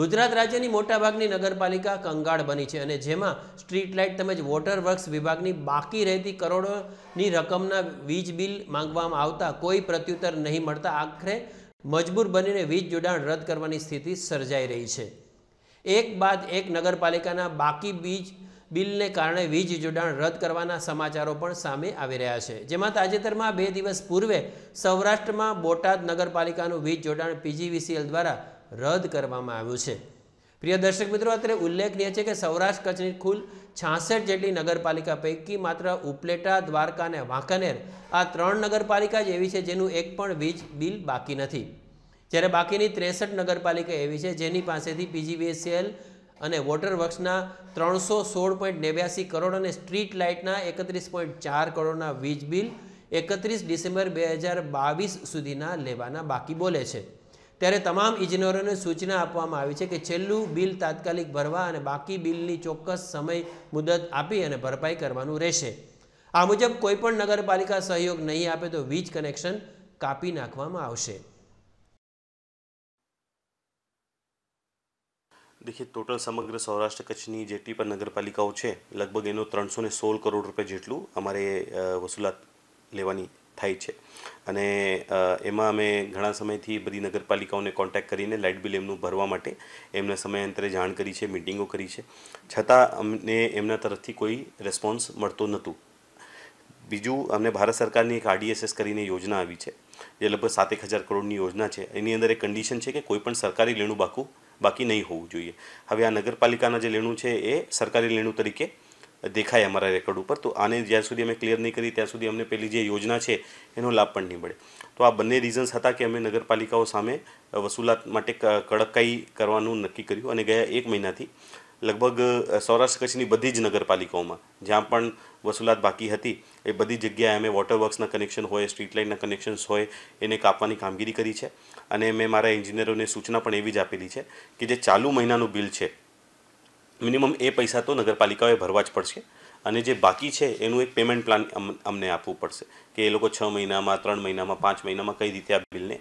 ગુજરાત રાજ્યની મોટાભાગની નગરપાલિકા કંગાળ બની છે અને જેમાં સ્ટ્રીટ લાઇટ તેમજ વોટર વર્ક્સ વિભાગની બાકી રહેતી કરોડોની રકમના વીજ બિલ માંગવામાં આવતા કોઈ પ્રત્યુત્તર નહીં મળતા આખરે મજબૂર બનીને વીજ જોડાણ રદ કરવાની સ્થિતિ સર્જાઈ રહી છે એક બાદ એક નગરપાલિકાના બાકી વીજ બિલને કારણે વીજ જોડાણ રદ કરવાના સમાચારો પણ સામે આવી રહ્યા છે જેમાં તાજેતરમાં બે દિવસ પૂર્વે સૌરાષ્ટ્રમાં બોટાદ નગરપાલિકાનું વીજ જોડાણ પીજીવીસીએલ દ્વારા રદ કરવામાં આવ્યું છે પ્રિય દર્શક મિત્રો અત્રે ઉલ્લેખનીય છે કે સૌરાષ્ટ્ર કચ્છની કુલ છાસઠ જેટલી નગરપાલિકા પૈકી માત્ર ઉપલેટા દ્વારકા અને વાંકાનેર આ ત્રણ નગરપાલિકા જ એવી છે જેનું એક પણ વીજ બિલ બાકી નથી જ્યારે બાકીની ત્રેસઠ નગરપાલિકા એવી છે જેની પાસેથી પીજીવીએસએલ અને વોટર વર્ક્સના ત્રણસો સોળ પોઈન્ટ નેવ્યાસી કરોડ અને સ્ટ્રીટ લાઇટના એકત્રીસ પોઈન્ટ ચાર કરોડના વીજ બિલ એકત્રીસ ડિસેમ્બર બે હજાર બાવીસ સુધીના લેવાના બાકી બોલે છે ત્યારે તમામ ઇજનેરોને સૂચના આપવામાં આવી છે કે છેલ્લું બિલ તાત્કાલિક ભરવા અને બાકી બિલની ચોક્કસ સમય મુદત આપી અને ભરપાઈ કરવાનું રહેશે આ મુજબ કોઈપણ નગરપાલિકા સહયોગ નહીં આપે તો વીજ કનેક્શન કાપી નાખવામાં આવશે देखिए ટોટલ સમગ્ર સૌરાષ્ટ્ર કચ્છની જેટલી પણ નગરપાલિકાઓ છે લગભગ એનો ત્રણસો સોળ કરોડ રૂપિયા જેટલું અમારે વસૂલાત લેવાની થાય છે અને એમાં અમે ઘણા સમયથી બધી નગરપાલિકાઓને કોન્ટેક કરીને લાઇટ બિલ એમનું ભરવા માટે એમને સમયાંતરે જાણ કરી છે મિટિંગો કરી છે છતાં અમને એમના તરફથી કોઈ રેસ્પોન્સ મળતો નહોતું બીજું અમને ભારત સરકારની એક આરડીએસએસ કરીને યોજના આવી છે જે લગભગ સાત એક હજાર કરોડની યોજના છે એની અંદર એક કન્ડિશન છે કે કોઈ પણ સરકારી લેણું બાકું બાકી નહીં હોવું જોઈએ હવે આ નગરપાલિકાના જે લેણું છે એ સરકારી લેણું તરીકે દેખાય અમારા રેકોર્ડ ઉપર તો આને જ્યાં સુધી અમે ક્લિયર નહીં કરી ત્યાં સુધી અમને પેલી જે યોજના છે એનો લાભ પણ નહીં મળે તો આ બંને રીઝન્સ હતા કે અમે નગરપાલિકાઓ સામે વસૂલાત માટે કડકાઈ કરવાનું નક્કી કર્યું અને ગયા એક મહિનાથી લગભગ સૌરાષ્ટ્ર કચ્છની બધી જ નગરપાલિકાઓમાં જ્યાં પણ વસૂલાત બાકી હતી એ બધી જગ્યાએ અમે વોટર વર્ક્સના કનેક્શન હોય સ્ટ્રીટ લાઇટના કનેક્શન્સ હોય એને કાપવાની કામગીરી કરી છે અને મેં મારા એન્જિનિયરોને સૂચના પણ એવી જ આપેલી છે કે જે ચાલુ મહિનાનું બિલ છે મિનિમમ એ પૈસા તો નગરપાલિકાએ ભરવા જ પડશે અને જે બાકી છે એનું એક પેમેન્ટ પ્લાન અમને આપવું પડશે કે એ લોકો છ મહિનામાં ત્રણ મહિનામાં પાંચ મહિનામાં કઈ રીતે આ બિલને